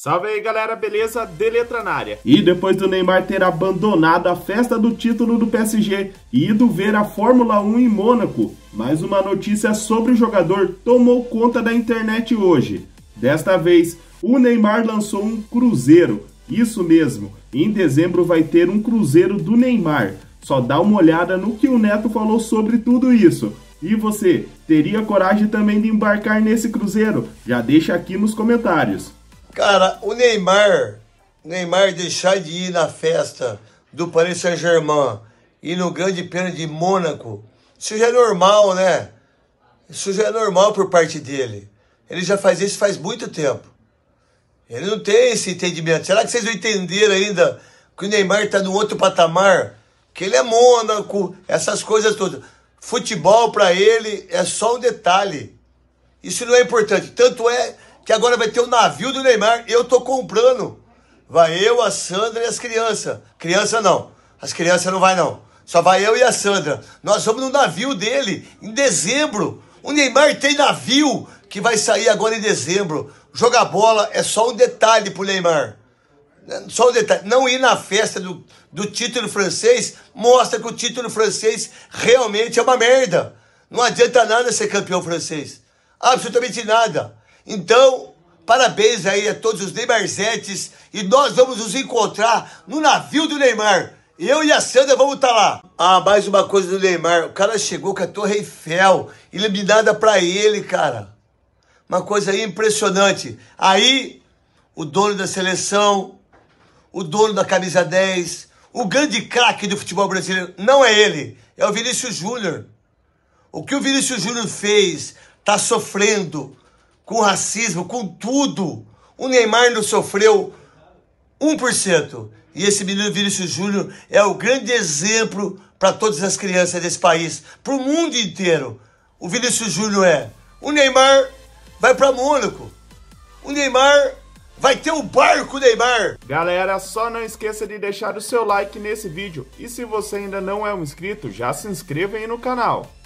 Salve aí galera, beleza? Deletranária. E depois do Neymar ter abandonado a festa do título do PSG e ido ver a Fórmula 1 em Mônaco, mais uma notícia sobre o jogador tomou conta da internet hoje. Desta vez, o Neymar lançou um cruzeiro. Isso mesmo, em dezembro vai ter um cruzeiro do Neymar. Só dá uma olhada no que o Neto falou sobre tudo isso. E você, teria coragem também de embarcar nesse cruzeiro? Já deixa aqui nos comentários. Cara, o Neymar, Neymar deixar de ir na festa do Paris Saint-Germain e no Grande Prêmio de Mônaco, isso já é normal, né? Isso já é normal por parte dele. Ele já faz isso faz muito tempo. Ele não tem esse entendimento. Será que vocês não entenderam ainda que o Neymar está no outro patamar? Que ele é Mônaco, essas coisas todas. Futebol para ele é só um detalhe. Isso não é importante. Tanto é que agora vai ter o navio do Neymar. Eu tô comprando. Vai eu, a Sandra e as crianças. Criança não. As crianças não vai não. Só vai eu e a Sandra. Nós vamos no navio dele em dezembro. O Neymar tem navio que vai sair agora em dezembro. Jogar bola é só um detalhe pro Neymar. Só um detalhe. Não ir na festa do, do título francês mostra que o título francês realmente é uma merda. Não adianta nada ser campeão francês. Absolutamente nada. Então, parabéns aí a todos os Neymarzetes e nós vamos nos encontrar no navio do Neymar. Eu e a Sandra vamos estar tá lá. Ah, mais uma coisa do Neymar. O cara chegou com a Torre Eiffel, iluminada para ele, cara. Uma coisa impressionante. Aí, o dono da seleção, o dono da camisa 10, o grande craque do futebol brasileiro, não é ele, é o Vinícius Júnior. O que o Vinícius Júnior fez, tá sofrendo, com racismo, com tudo. O Neymar não sofreu 1%. E esse menino Vinícius Júnior é o grande exemplo para todas as crianças desse país, para o mundo inteiro. O Vinícius Júnior é. O Neymar vai para Mônaco. O Neymar vai ter o um barco Neymar. Galera, só não esqueça de deixar o seu like nesse vídeo. E se você ainda não é um inscrito, já se inscreva aí no canal.